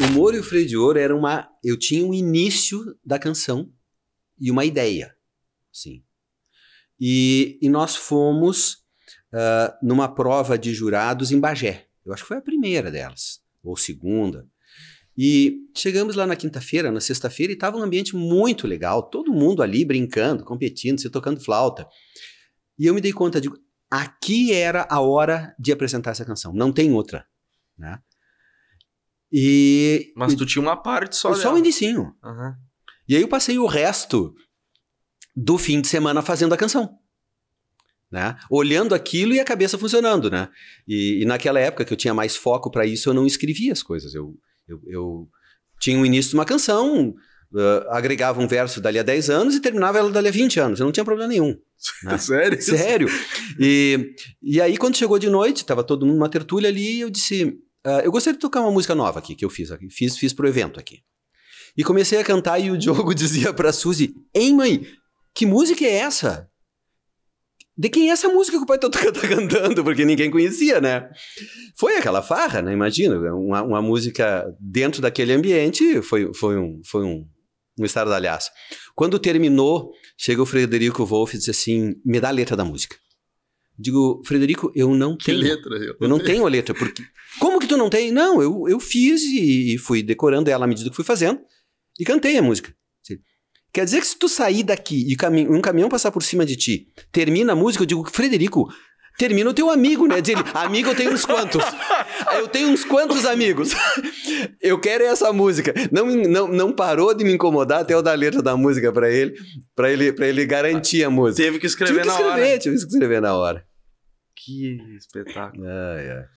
o Moro e o Freio de Ouro era uma. Eu tinha um início da canção e uma ideia. Sim. E, e nós fomos uh, numa prova de jurados em Bagé. Eu acho que foi a primeira delas, ou segunda. E chegamos lá na quinta-feira, na sexta-feira, e estava um ambiente muito legal, todo mundo ali brincando, competindo, se tocando flauta. E eu me dei conta, de aqui era a hora de apresentar essa canção, não tem outra. Né? E. Mas tu tinha uma parte só. Só o um indicinho. Uhum. E aí eu passei o resto do fim de semana fazendo a canção. Né? Olhando aquilo e a cabeça funcionando, né? E, e naquela época que eu tinha mais foco para isso, eu não escrevia as coisas. Eu, eu, eu tinha o um início de uma canção, uh, agregava um verso dali a 10 anos e terminava ela dali a 20 anos. Eu não tinha problema nenhum. Né? Sério? Sério. E, e aí, quando chegou de noite, estava todo mundo numa tertúlia ali, eu disse: Uh, eu gostaria de tocar uma música nova aqui que eu fiz aqui. Fiz, fiz pro evento aqui. E comecei a cantar e o Diogo dizia pra Suzy: Ei, mãe, que música é essa? De quem é essa música que o pai tá, tá cantando? Porque ninguém conhecia, né? Foi aquela farra, né? Imagina, uma, uma música dentro daquele ambiente foi, foi um. Foi um um estardalhaço. Quando terminou, chega o Frederico Wolff e diz assim: me dá a letra da música. Digo, Frederico, eu não que tenho. letra? Eu, eu não tenho a letra. Porque... Como que tu não tem? Não, eu, eu fiz e, e fui decorando ela à medida que fui fazendo e cantei a música. Quer dizer que se tu sair daqui e cami um caminhão passar por cima de ti, termina a música, eu digo, Frederico, termina o teu amigo, né? Diz ele, amigo eu tenho uns quantos. Eu tenho uns quantos amigos. Eu quero essa música. Não, não, não parou de me incomodar até eu dar a letra da música para ele, para ele, ele garantir a música. Teve que escrever tive que escrever, hora. que escrever na hora. Que espetáculo. É, é.